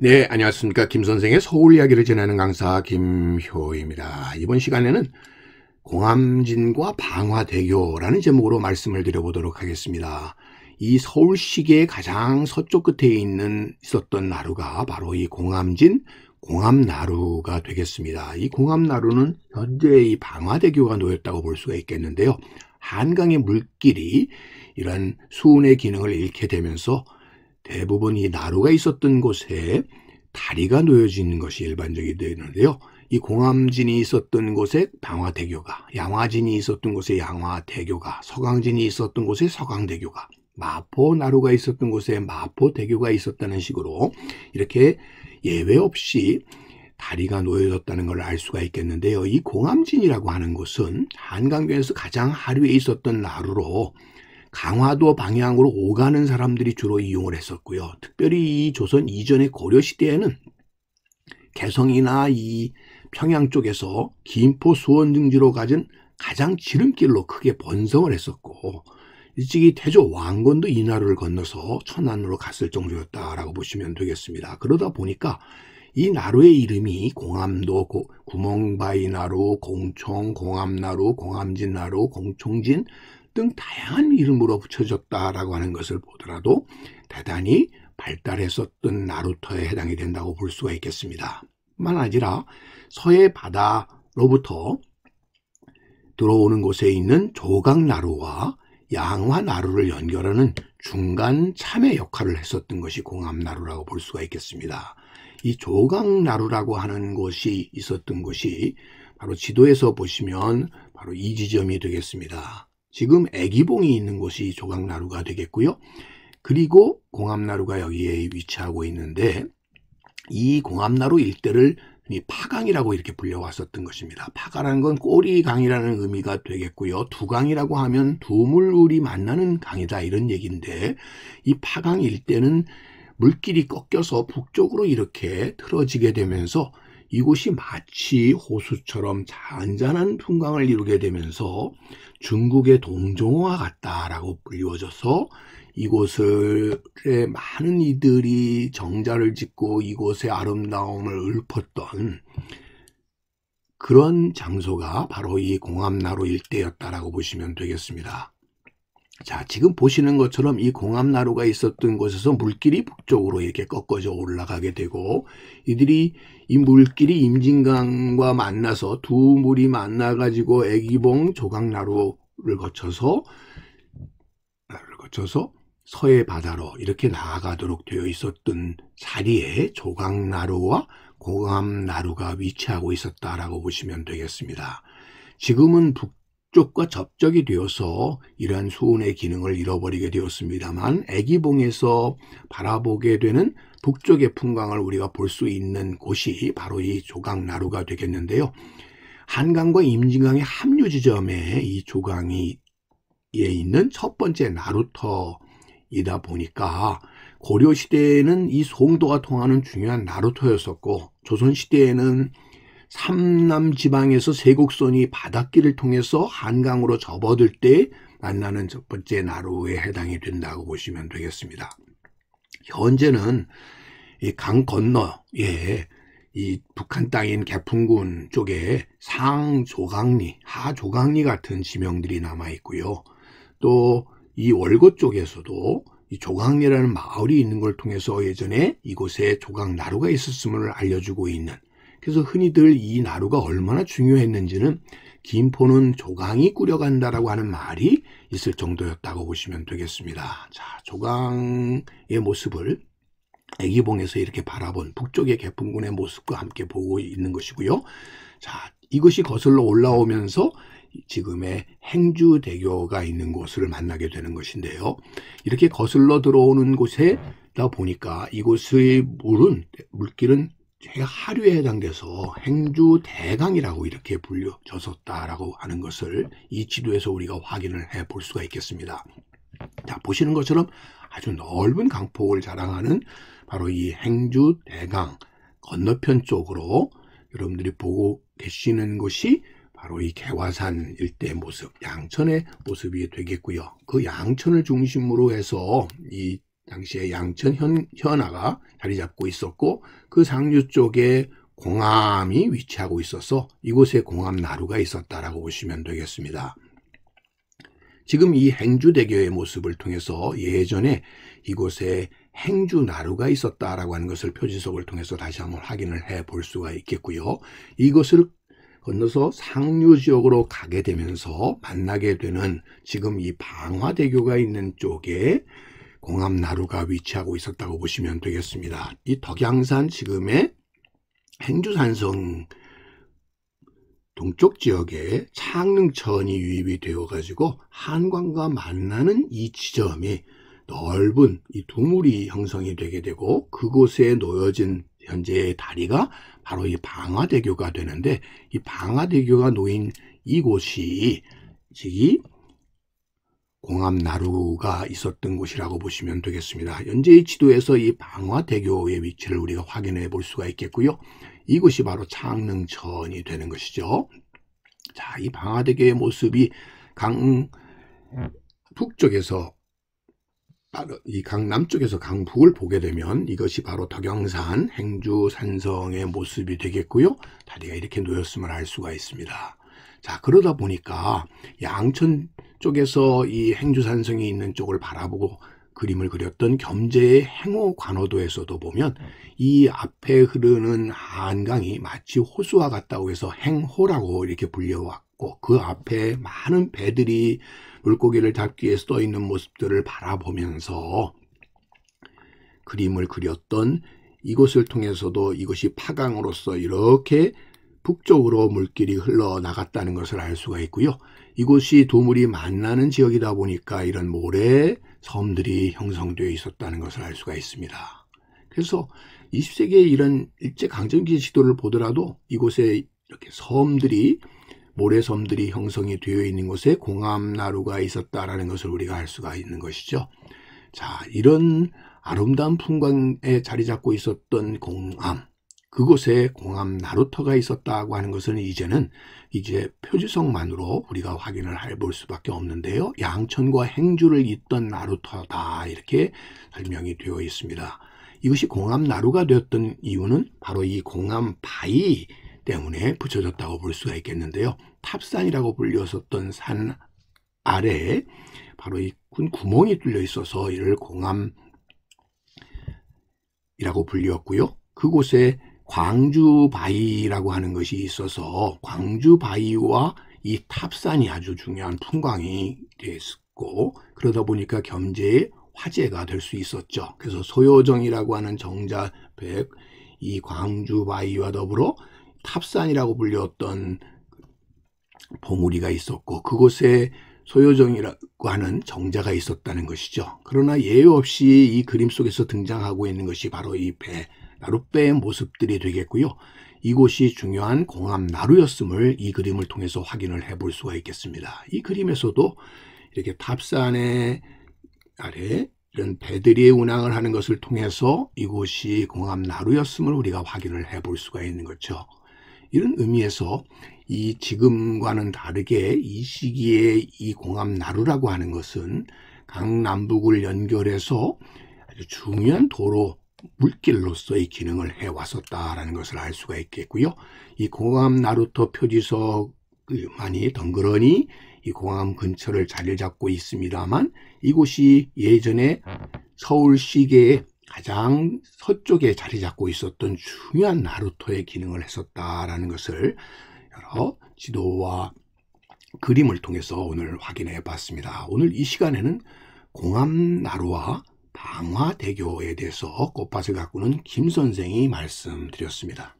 네, 안녕하십니까. 김 선생의 서울 이야기를 전하는 강사 김효입니다. 이번 시간에는 공암진과 방화대교라는 제목으로 말씀을 드려보도록 하겠습니다. 이 서울시계의 가장 서쪽 끝에 있는 있었던 나루가 바로 이 공암진 공암나루가 되겠습니다. 이 공암나루는 현재 의 방화대교가 놓였다고 볼 수가 있겠는데요. 한강의 물길이 이런 수운의 기능을 잃게 되면서 대부분 이 나루가 있었던 곳에 다리가 놓여진 것이 일반적이 되는데요. 이 공암진이 있었던 곳에 방화대교가, 양화진이 있었던 곳에 양화대교가, 서강진이 있었던 곳에 서강대교가, 마포 나루가 있었던 곳에 마포대교가 있었다는 식으로 이렇게 예외 없이 다리가 놓여졌다는 걸 알 수가 있겠는데요. 이 공암진이라고 하는 곳은 한강변에서 가장 하류에 있었던 나루로 강화도 방향으로 오가는 사람들이 주로 이용을 했었고요. 특별히 이 조선 이전의 고려 시대에는 개성이나 이 평양 쪽에서 김포 수원 등지로 가진 가장 지름길로 크게 번성을 했었고 일찍이 태조 왕건도 이 나루를 건너서 천안으로 갔을 정도였다라고 보시면 되겠습니다. 그러다 보니까 이 나루의 이름이 공암도, 고, 구멍바이 나루, 공총 공암나루, 공암진 나루, 공총진 등 다양한 이름으로 붙여졌다라고 하는 것을 보더라도 대단히 발달했었던 나루터에 해당이 된다고 볼 수가 있겠습니다. 만 아니라 서해 바다로부터 들어오는 곳에 있는 조각나루와 양화나루를 연결하는 중간 참의 역할을 했었던 것이 공암나루라고 볼 수가 있겠습니다. 이 조각나루라고 하는 곳이 있었던 곳이 바로 지도에서 보시면 바로 이 지점이 되겠습니다. 지금 애기봉이 있는 곳이 조각나루가 되겠고요. 그리고 공암나루가 여기에 위치하고 있는데 이 공암나루 일대를 파강이라고 이렇게 불려왔었던 것입니다. 파가란 건 꼬리강이라는 의미가 되겠고요. 두강이라고 하면 두물울이 만나는 강이다 이런 얘기인데 이 파강 일대는 물길이 꺾여서 북쪽으로 이렇게 틀어지게 되면서 이곳이 마치 호수처럼 잔잔한 풍광을 이루게 되면서 중국의 동종호와 같다라고 불리워져서 이곳에 많은 이들이 정자를 짓고 이곳의 아름다움을 읊었던 그런 장소가 바로 이 공암나루 일대였다라고 보시면 되겠습니다. 자, 지금 보시는 것처럼 이 공암나루가 있었던 곳에서 물길이 북쪽으로 이렇게 꺾어져 올라가게 되고 이들이 이 물길이 임진강과 만나서 두 물이 만나 가지고 애기봉 조각나루를 거쳐서 나루를 거쳐서 서해 바다로 이렇게 나아가도록 되어 있었던 자리에 조각나루와 공암나루가 위치하고 있었다라고 보시면 되겠습니다. 지금은 북 쪽과 접적이 되어서 이러한 수온의 기능을 잃어버리게 되었습니다만 애기봉에서 바라보게 되는 북쪽의 풍광을 우리가 볼 수 있는 곳이 바로 이 조강나루가 되겠는데요. 한강과 임진강의 합류 지점에 이 조강이 에 있는 첫 번째 나루터이다 보니까 고려 시대에는 이 송도가 통하는 중요한 나루터였었고 조선 시대에는 삼남 지방에서 세곡선이 바닷길을 통해서 한강으로 접어들 때 만나는 첫 번째 나루에 해당이 된다고 보시면 되겠습니다. 현재는 이강 건너에 이 북한 땅인 개풍군 쪽에 상조강리, 하조강리 같은 지명들이 남아 있고요. 또 이 월곶 쪽에서도 이 조강리라는 마을이 있는 걸 통해서 예전에 이곳에 조강 나루가 있었음을 알려주고 있는 그래서 흔히들 이 나루가 얼마나 중요했는지는 김포는 조강이 꾸려간다라고 하는 말이 있을 정도였다고 보시면 되겠습니다. 자, 조강의 모습을 애기봉에서 이렇게 바라본 북쪽의 개풍군의 모습과 함께 보고 있는 것이고요. 자, 이것이 거슬러 올라오면서 지금의 행주대교가 있는 곳을 만나게 되는 것인데요. 이렇게 거슬러 들어오는 곳에 다 보니까 이곳의 물은 물길은 제가 하류에 해당돼서 행주 대강이라고 이렇게 불려졌었다라고 하는 것을 이 지도에서 우리가 확인을 해 볼 수가 있겠습니다. 자, 보시는 것처럼 아주 넓은 강폭을 자랑하는 바로 이 행주 대강 건너편 쪽으로 여러분들이 보고 계시는 것이 바로 이 개화산 일대 모습, 양천의 모습이 되겠고요. 그 양천을 중심으로 해서 이 당시에 양천 현, 아가 자리 잡고 있었고 그 상류 쪽에 공암이 위치하고 있어서 이곳에 공암 나루가 있었다라고 보시면 되겠습니다. 지금 이 행주대교의 모습을 통해서 예전에 이곳에 행주 나루가 있었다라고 하는 것을 표지석을 통해서 다시 한번 확인을 해 볼 수가 있겠고요. 이것을 건너서 상류 지역으로 가게 되면서 만나게 되는 지금 이 방화대교가 있는 쪽에 공암나루가 위치하고 있었다고 보시면 되겠습니다. 이 덕양산 지금의 행주산성 동쪽 지역에 창릉천이 유입이 되어 가지고 한강과 만나는 이 지점이 넓은 이 두물이 형성이 되게 되고 그곳에 놓여진 현재의 다리가 바로 이 방화대교가 되는데 이 방화대교가 놓인 이곳이 즉이 공암 나루가 있었던 곳이라고 보시면 되겠습니다. 현재의 지도에서 이 방화대교의 위치를 우리가 확인해 볼 수가 있겠고요. 이곳이 바로 창릉천이 되는 것이죠. 자, 이 방화대교의 모습이 강 북쪽에서 이 강남쪽에서 강북을 보게 되면 이것이 바로 덕영산 행주 산성의 모습이 되겠고요. 다리가 이렇게 놓였음을 알 수가 있습니다. 자 그러다 보니까 양천 쪽에서 이 행주산성이 있는 쪽을 바라보고 그림을 그렸던 겸재의 행호 관호도에서도 보면 네. 이 앞에 흐르는 한강이 마치 호수와 같다고 해서 행호라고 이렇게 불려왔고 그 앞에 많은 배들이 물고기를 잡기 위해 떠 있는 모습들을 바라보면서 그림을 그렸던 이곳을 통해서도 이것이 파강으로서 이렇게 북쪽으로 물길이 흘러나갔다는 것을 알 수가 있고요. 이곳이 도물이 만나는 지역이다 보니까 이런 모래 섬들이 형성되어 있었다는 것을 알 수가 있습니다. 그래서 2 0세기에 이런 일제강점기 지도를 보더라도 이곳에 이렇게 섬들이 모래섬들이 형성이 되어 있는 곳에 공암나루가 있었다라는 것을 우리가 알 수가 있는 것이죠. 자, 이런 아름다운 풍광에 자리 잡고 있었던 공암. 그곳에 공암 나루터가 있었다고 하는 것은 이제는 이제 표지성만으로 우리가 확인을 해볼 수밖에 없는데요. 양천과 행주를 잇던 나루터다 이렇게 설명이 되어 있습니다. 이것이 공암 나루가 되었던 이유는 바로 이공암 바위 때문에 붙여졌다고 볼 수가 있겠는데요. 탑산이라고 불렸었던 산 아래에 바로 이 군 구멍이 뚫려 있어서 이를 공암이라고 불렸고요. 그곳에 광주바위라고 하는 것이 있어서 광주바위와 이 탑산이 아주 중요한 풍광이 됐고 그러다 보니까 겸재의 화제가 될 수 있었죠. 그래서 소요정이라고 하는 정자백 이 광주바위와 더불어 탑산이라고 불렸던 봉우리가 있었고 그곳에 소요정이라고 하는 정자가 있었다는 것이죠. 그러나 예외 없이 이 그림 속에서 등장하고 있는 것이 바로 이 배, 나룻배의 모습들이 되겠고요. 이곳이 중요한 공암 나루였음을 이 그림을 통해서 확인을 해 볼 수가 있겠습니다. 이 그림에서도 이렇게 탑산의 아래 이런 배들이 운항을 하는 것을 통해서 이곳이 공암 나루였음을 우리가 확인을 해 볼 수가 있는 거죠. 이런 의미에서 이 지금과는 다르게 이 시기에 이 공암 나루라고 하는 것은 강남북을 연결해서 아주 중요한 도로 물길로서의 기능을 해왔었다라는 것을 알 수가 있겠고요. 이 공항 나루토 표지석만이 덩그러니 이 공항 근처를 자리 잡고 있습니다만 이곳이 예전에 서울시계의 가장 서쪽에 자리 잡고 있었던 중요한 나루토의 기능을 했었다라는 것을 여러 지도와 그림을 통해서 오늘 확인해 봤습니다. 오늘 이 시간에는 공암 나루와 방화대교에 대해서 꽃밭을 가꾸는 김 선생이 말씀드렸습니다.